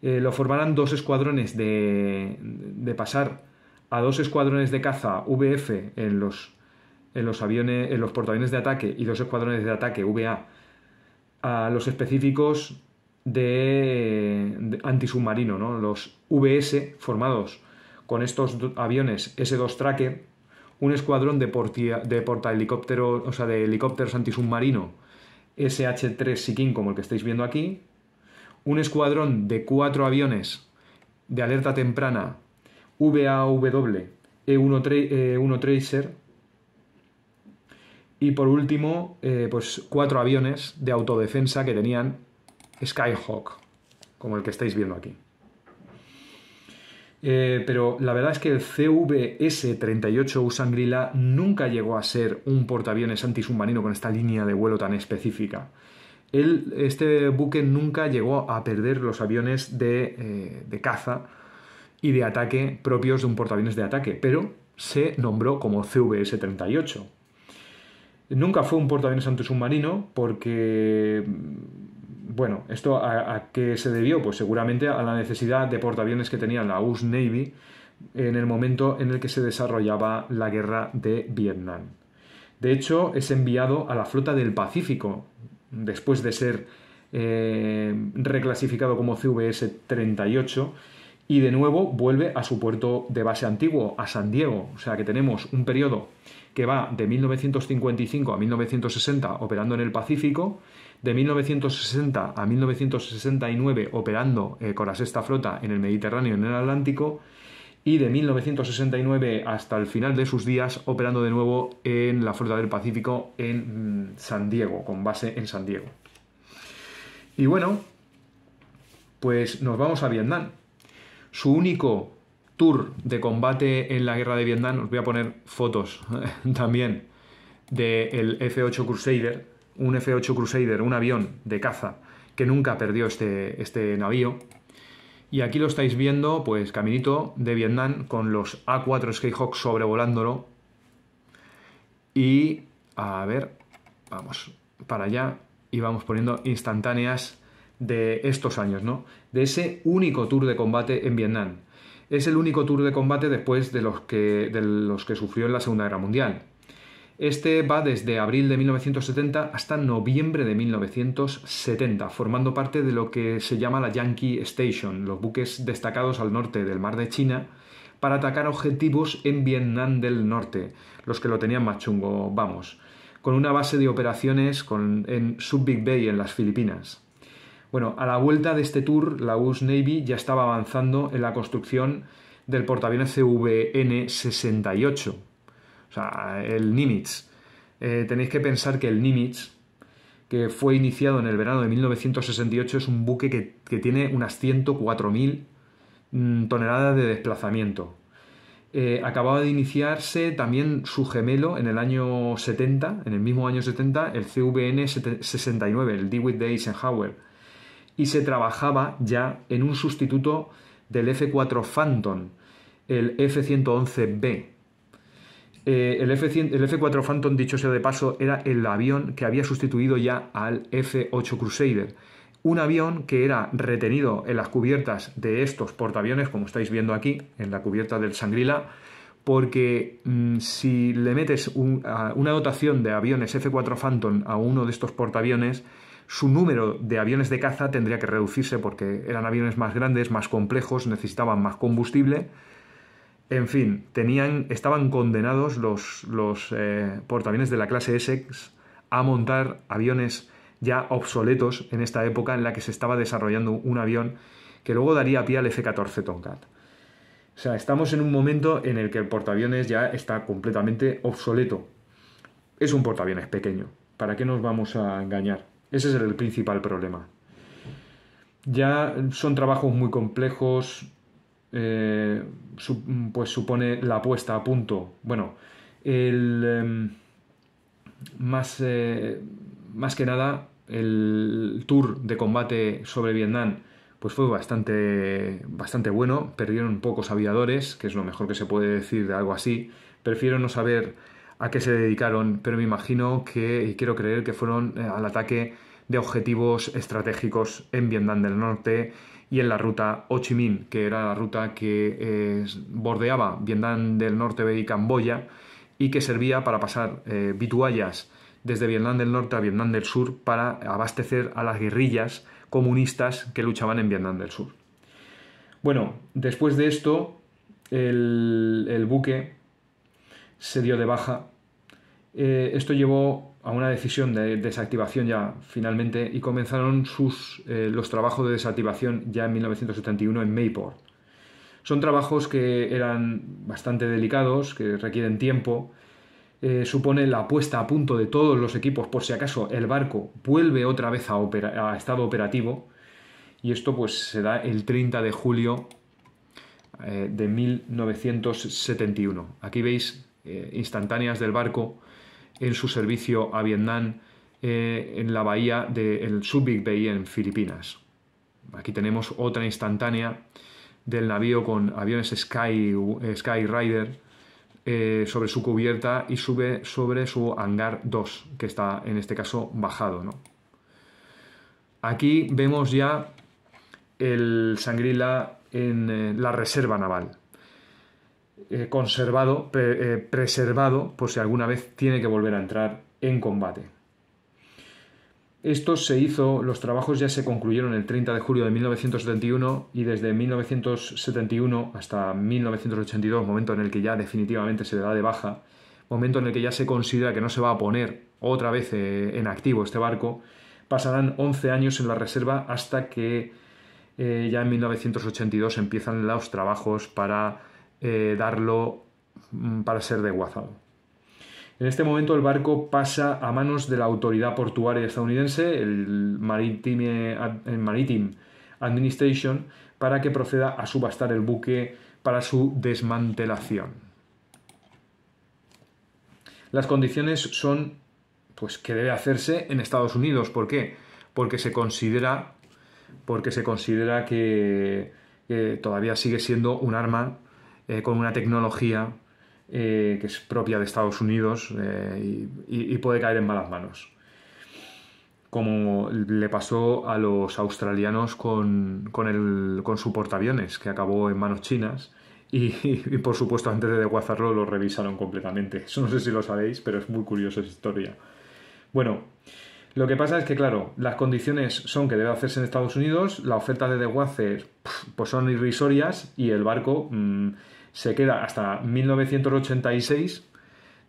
eh, lo formaran dos escuadrones de, de pasar a dos escuadrones de caza VF en los, en los aviones, en los portaaviones de ataque y dos escuadrones de ataque VA a los específicos de, antisubmarino, ¿no? los VS formados con estos aviones S2 Tracker, un escuadrón de, de porta o sea, de helicópteros antisubmarino SH-3 Sikin, como el que estáis viendo aquí, un escuadrón de cuatro aviones de alerta temprana VAW E1 e Tracer, y por último, eh, pues cuatro aviones de autodefensa que tenían Skyhawk, como el que estáis viendo aquí. Eh, pero la verdad es que el CVS-38 Usangrila nunca llegó a ser un portaaviones antisubmarino con esta línea de vuelo tan específica. este buque nunca llegó a perder los aviones de, eh, de caza y de ataque propios de un portaaviones de ataque, pero se nombró como CVS-38, Nunca fue un portaaviones antisubmarino porque, mm, bueno, ¿esto a, qué se debió? Pues seguramente a la necesidad de portaaviones que tenía la US Navy en el momento en el que se desarrollaba la guerra de Vietnam. De hecho, es enviado a la flota del Pacífico después de ser eh, reclasificado como CVS-38 y de nuevo vuelve a su puerto de base antiguo, a San Diego. O sea que tenemos un periodo que va de 1955 a 1960 operando en el Pacífico, de 1960 a 1969 operando eh, con la sexta flota en el Mediterráneo y en el Atlántico, y de 1969 hasta el final de sus días operando de nuevo en la flota del Pacífico en mm, San Diego, con base en San Diego. Y bueno, pues nos vamos a Vietnam. Su único tour de combate en la guerra de Vietnam, os voy a poner fotos también del F-8 Crusader, un F-8 Crusader, un avión de caza que nunca perdió este, este navío. Y aquí lo estáis viendo, pues caminito de Vietnam con los A4 Skyhawk sobrevolándolo. Y a ver, vamos para allá y vamos poniendo instantáneas de estos años, ¿no? De ese único tour de combate en Vietnam. Es el único tour de combate después de los que, sufrió en la Segunda Guerra Mundial. Este va desde abril de 1970 hasta noviembre de 1970, formando parte de lo que se llama la Yankee Station, los buques destacados al norte del mar de China, para atacar objetivos en Vietnam del Norte, los que lo tenían más chungo, vamos, con una base de operaciones en en big Bay en las Filipinas. Bueno, a la vuelta de este tour, la US Navy ya estaba avanzando en la construcción del portaaviones CVN-68, o sea, el Nimitz. Eh, tenéis que pensar que el Nimitz, que fue iniciado en el verano de 1968, es un buque que, tiene unas 104.000 mm, toneladas de desplazamiento. Eh, acababa de iniciarse también su gemelo en el año 70, en el mismo año 70, el CVN-69, el DeWitt de Eisenhower y se trabajaba ya en un sustituto del F4 Phantom, el F-111B. Eh, el, F 4 Phantom, dicho sea de paso, era el avión que había sustituido ya al F-8 Crusader. Un avión que era retenido en las cubiertas de estos portaaviones, como estáis viendo aquí, en la cubierta del Sangrila, porque mm, si le metes una dotación de aviones F-4 Phantom a uno de estos portaaviones, su número de aviones de caza tendría que reducirse porque eran aviones más grandes, más complejos, necesitaban más combustible. En fin, tenían, estaban condenados los, los eh, portaaviones de la clase Essex a montar aviones ya obsoletos en esta época en la que se estaba desarrollando un avión que luego daría pie al F-14 Tomcat. O sea, estamos en un momento en el que el portaaviones ya está completamente obsoleto. Es un portaaviones pequeño, ¿para qué nos vamos a engañar? Ese es el principal problema. Ya son trabajos muy complejos, eh, pues supone la puesta a punto. Bueno, el, em, eh, más, que nada el tour de combate sobre Vietnam pues fue bastante, bastante bueno, perdieron pocos aviadores, que es lo mejor que se puede decir de algo así. Prefiero no saber a qué se dedicaron, pero me imagino que, y quiero creer que fueron eh, al ataque de objetivos estratégicos en Vietnam del Norte y en la ruta Ho Chi Minh, que era la ruta que eh, bordeaba Vietnam del Norte y Camboya y que servía para pasar eh, vituallas desde Vietnam del Norte a Vietnam del Sur para abastecer a las guerrillas comunistas que luchaban en Vietnam del Sur. Bueno, después de esto, el buque se dio de baja eh, esto llevó a una decisión de desactivación ya finalmente y comenzaron eh, los trabajos de desactivación ya en 1971 en Mayport. Son trabajos que eran bastante delicados, que requieren tiempo, eh, supone la puesta a punto de todos los equipos por si acaso el barco vuelve otra vez a, a estado operativo y esto pues se da el 30 de julio de 1971. Aquí veis instantáneas del barco en su servicio a Vietnam eh, en la bahía del Subic Bay en Filipinas. Aquí tenemos otra instantánea del navío con aviones Sky, Sky Rider eh, sobre su cubierta y sube sobre su hangar 2, que está en este caso bajado. Aquí vemos ya el Sangrila en eh, la reserva naval. Eh, conservado, eh, preservado, por si alguna vez tiene que volver a entrar en combate. Esto se hizo, los trabajos ya se concluyeron el 30 de julio de 1971 y desde 1971 hasta 1982, momento en el que ya definitivamente se le da de baja, momento en el que ya se considera que no se va a poner otra vez eh, en activo este barco, pasarán 11 años en la reserva hasta que ya en 1982 empiezan los trabajos para eh, darlo mm, para ser desguazado. En este momento el barco pasa a manos de la autoridad portuaria estadounidense, el Maritime, el Maritime Administration, para que proceda a subastar el buque para su desmantelación. Las condiciones son pues que debe hacerse en Estados Unidos, ¿por qué? Porque se considera porque se considera que todavía sigue siendo un arma eh, con una tecnología eh, que es propia de Estados Unidos eh, y, puede caer en malas manos. Como le pasó a los australianos con, con, su portaaviones, que acabó en manos chinas. Y, por supuesto, antes de desguazarlo, lo revisaron completamente. Eso no sé si lo sabéis, pero es muy curiosa esa historia. Bueno, lo que pasa es que, claro, las condiciones son que debe hacerse en Estados Unidos, la oferta de desguace pues son irrisorias y el barco. Mm, se queda hasta 1986.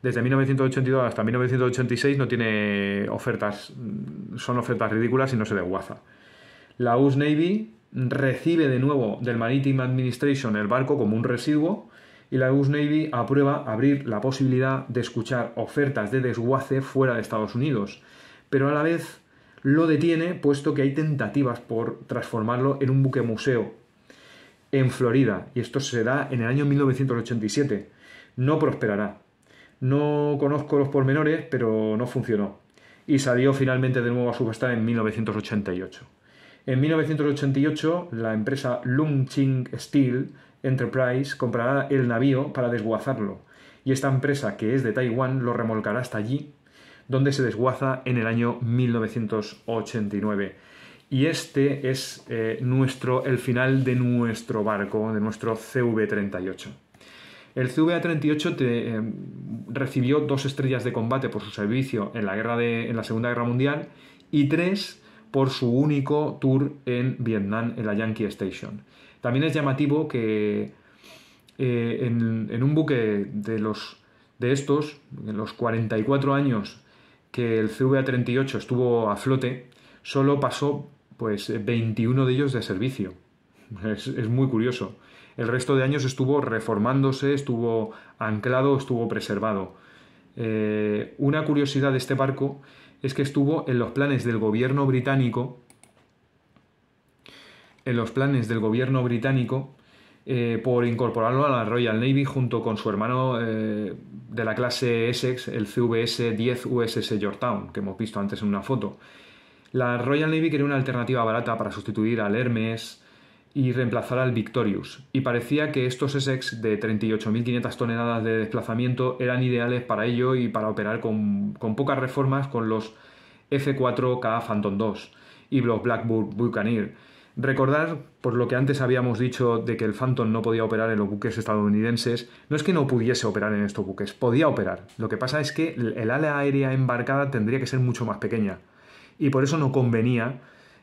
Desde 1982 hasta 1986 no tiene ofertas, mm, son ofertas ridículas y no se desguaza. La US Navy recibe de nuevo del Maritime Administration el barco como un residuo y la US Navy aprueba abrir la posibilidad de escuchar ofertas de desguace fuera de Estados Unidos, pero a la vez lo detiene puesto que hay tentativas por transformarlo en un buque museo en Florida, y esto se da en el año 1987. No prosperará. No conozco los pormenores, pero no funcionó. Y salió finalmente de nuevo a subasta en 1988. En 1988, la empresa Lung Ching Steel Enterprise comprará el navío para desguazarlo, y esta empresa, que es de Taiwán, lo remolcará hasta allí, donde se desguaza en el año 1989. Y este es eh, nuestro, el final de nuestro barco, de nuestro CV-38. El CV-38 eh, recibió dos estrellas de combate por su servicio en la, guerra en la Segunda Guerra Mundial y tres por su único tour en Vietnam, en la Yankee Station. También es llamativo que eh, en, un buque de, los, de estos, en los 44 años que el CV-38 estuvo a flote, solo pasó pues 21 eh, de ellos de servicio. Es, muy curioso. El resto de años estuvo reformándose, estuvo anclado, estuvo preservado. Eh, una curiosidad de este barco es que estuvo en los planes del gobierno británico, en los planes del gobierno británico, eh, por incorporarlo a la Royal Navy junto con su hermano de la clase Essex, el CVS 10 USS Yorktown, que hemos visto antes en una foto. La Royal Navy quería una alternativa barata para sustituir al Hermes y reemplazar al Victorious, y parecía que estos Essex de 38.500 toneladas de desplazamiento eran ideales para ello y para operar con, pocas reformas con los F4K Phantom II y los Blackbird Buccaneer. Recordar, por lo que antes habíamos dicho de que el Phantom no podía operar en los buques estadounidenses, no es que no pudiese operar en estos buques, podía operar. Lo que pasa es que el ala aérea embarcada tendría que ser mucho más pequeña y por eso no convenía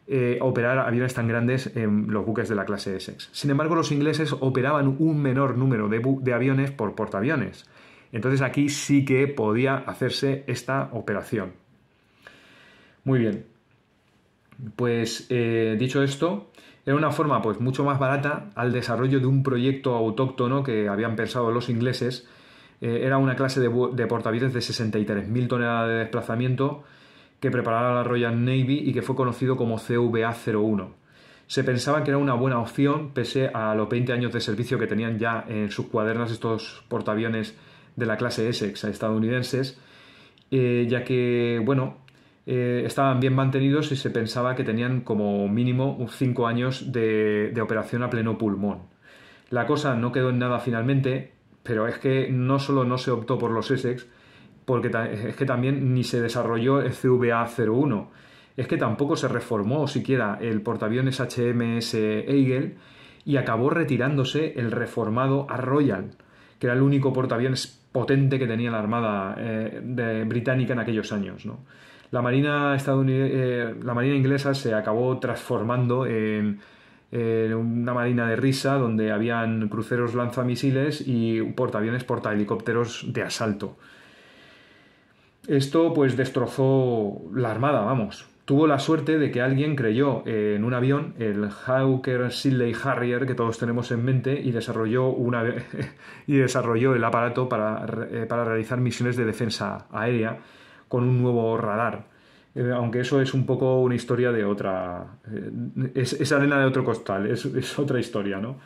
eh, operar aviones tan grandes en los buques de la clase Essex. Sin embargo, los ingleses operaban un menor número de, aviones por portaaviones. Entonces aquí sí que podía hacerse esta operación. Muy bien. Pues eh, dicho esto, era una forma pues mucho más barata al desarrollo de un proyecto autóctono que habían pensado los ingleses. Eh, era una clase de, de portaaviones de 63.000 toneladas de desplazamiento que preparara la Royal Navy y que fue conocido como CVA-01. Se pensaba que era una buena opción pese a los 20 años de servicio que tenían ya en sus cuadernas estos portaaviones de la clase Essex estadounidenses, eh, ya que, bueno, eh, estaban bien mantenidos y se pensaba que tenían como mínimo 5 años de, de operación a pleno pulmón. La cosa no quedó en nada finalmente, pero es que no solo no se optó por los Essex, porque es que también ni se desarrolló el CVA-01, es que tampoco se reformó siquiera el portaaviones HMS Eagle y acabó retirándose el reformado Arroyal, que era el único portaaviones potente que tenía la Armada eh, británica en aquellos años. Eh, la, marina inglesa se acabó transformando en, en una marina de risa donde habían cruceros lanzamisiles y portaaviones portahelicópteros de asalto. Esto pues destrozó la armada, vamos. Tuvo la suerte de que alguien creyó en un avión, el Hawker sidley Harrier que todos tenemos en mente, y desarrolló, una, y desarrolló el aparato eh, para, realizar misiones de defensa aérea con un nuevo radar. Eh, aunque eso es un poco una historia de otra. Eh, es, arena de otro costal, es, otra historia, ¿no?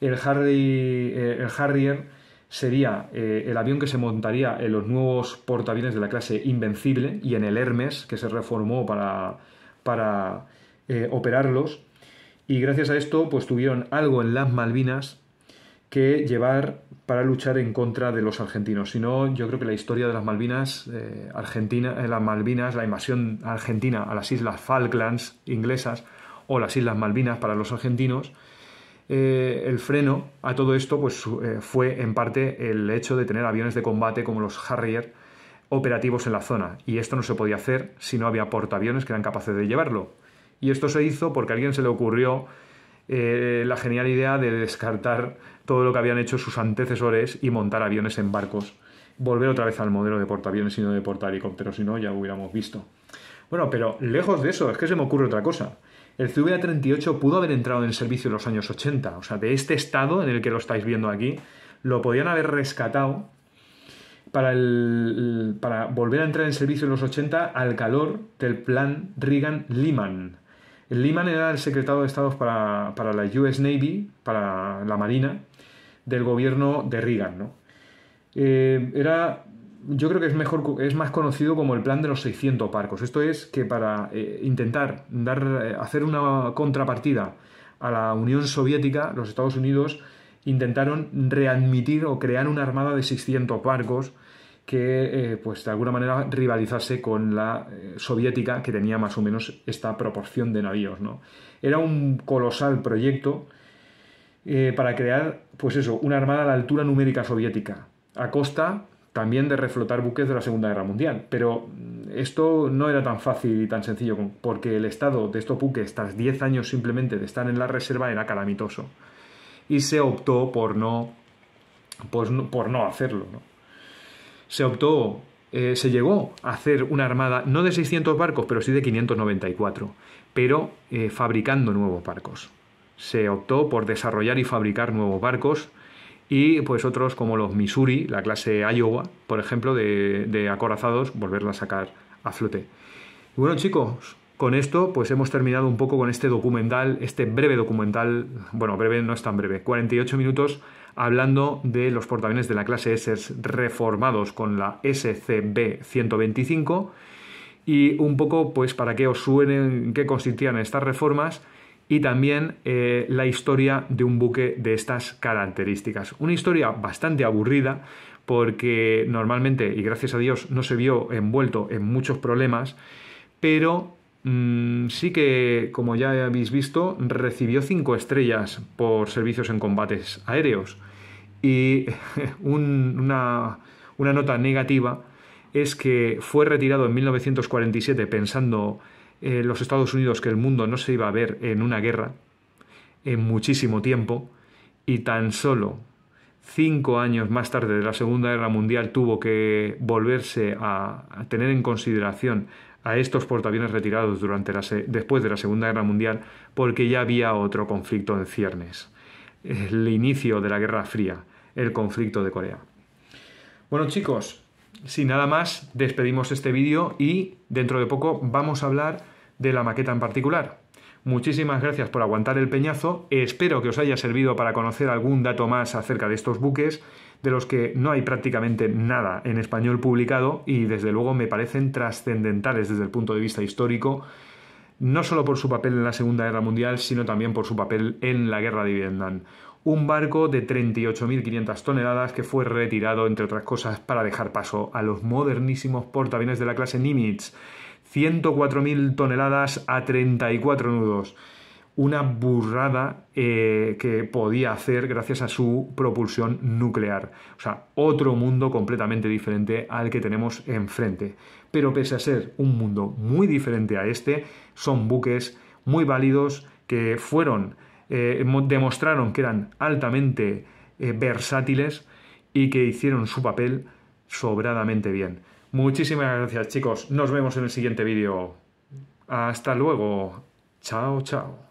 El, el Harrier sería eh, el avión que se montaría en los nuevos portaaviones de la clase Invencible y en el Hermes, que se reformó para, eh, operarlos. Y gracias a esto, pues tuvieron algo en las Malvinas que llevar para luchar en contra de los argentinos. Si no, yo creo que la historia de las Malvinas, eh, las Malvinas, la invasión argentina a las Islas Falklands inglesas o las Islas Malvinas para los argentinos, eh, el freno a todo esto pues, eh, fue en parte el hecho de tener aviones de combate como los Harrier operativos en la zona, y esto no se podía hacer si no había portaaviones que eran capaces de llevarlo. Y esto se hizo porque a alguien se le ocurrió eh, la genial idea de descartar todo lo que habían hecho sus antecesores y montar aviones en barcos. Volver otra vez al modelo de portaaviones y no de portahelicópteros, si no, ya hubiéramos visto. Bueno, pero lejos de eso, es que se me ocurre otra cosa. El CVA38 pudo haber entrado en servicio en los años 80, o sea, de este estado en el que lo estáis viendo aquí, lo podían haber rescatado para, volver a entrar en servicio en los 80 al calor del plan Reagan-Lehman. Lehman era el secretario de Estado para, la US Navy, para la Marina, del gobierno de Reagan. ¿no? Eh, era yo creo que es mejor es más conocido como el plan de los 600 parcos. Esto es que para eh, intentar dar eh, hacer una contrapartida a la Unión Soviética, los Estados Unidos intentaron readmitir o crear una armada de 600 barcos que eh, pues de alguna manera rivalizase con la soviética que tenía más o menos esta proporción de navíos era un colosal proyecto para crear pues eso una armada a la altura numérica soviética a costa también de reflotar buques de la Segunda Guerra Mundial. Pero mm, esto no era tan fácil y tan sencillo, porque el estado de estos buques, tras 10 años simplemente de estar en la reserva, era calamitoso. Y se optó por no, pues por no hacerlo. Se optó, eh, se llegó a hacer una armada, no de 600 barcos, pero sí de 594, pero eh, fabricando nuevos barcos. Se optó por desarrollar y fabricar nuevos barcos, y pues otros como los Missouri, la clase Iowa, por ejemplo, de, acorazados, volverla a sacar a flote. bueno chicos, con esto pues hemos terminado un poco con este documental, este breve documental, bueno, breve no es tan breve, 48 minutos hablando de los portaaviones de la clase S reformados con la SCB 125 y un poco pues para qué os suenen, qué consistían estas reformas y también eh, la historia de un buque de estas características. Una historia bastante aburrida porque normalmente, y gracias a Dios, no se vio envuelto en muchos problemas, pero mm, sí que, como ya habéis visto, recibió cinco estrellas por servicios en combates aéreos. Y una, una nota negativa es que fue retirado en 1947 pensando eh, los Estados Unidos que el mundo no se iba a ver en una guerra en muchísimo tiempo y tan solo cinco años más tarde de la Segunda Guerra Mundial tuvo que volverse a, tener en consideración a estos portaaviones retirados durante después de la Segunda Guerra Mundial porque ya había otro conflicto en ciernes, el inicio de la Guerra Fría, el conflicto de Corea. Bueno chicos, sin nada más, despedimos este vídeo y dentro de poco vamos a hablar de la maqueta en particular. Muchísimas gracias por aguantar el peñazo, espero que os haya servido para conocer algún dato más acerca de estos buques, de los que no hay prácticamente nada en español publicado y desde luego me parecen trascendentales desde el punto de vista histórico, no solo por su papel en la Segunda Guerra Mundial, sino también por su papel en la Guerra de Vietnam un barco de 38.500 toneladas que fue retirado, entre otras cosas, para dejar paso a los modernísimos portaaviones de la clase Nimitz. 104.000 toneladas a 34 nudos. Una burrada eh, que podía hacer gracias a su propulsión nuclear. O sea, otro mundo completamente diferente al que tenemos enfrente. Pero pese a ser un mundo muy diferente a este, son buques muy válidos que fueron eh, demostraron que eran altamente eh, versátiles y que hicieron su papel sobradamente bien. Muchísimas gracias chicos, nos vemos en el siguiente vídeo. Hasta luego, chao, chao.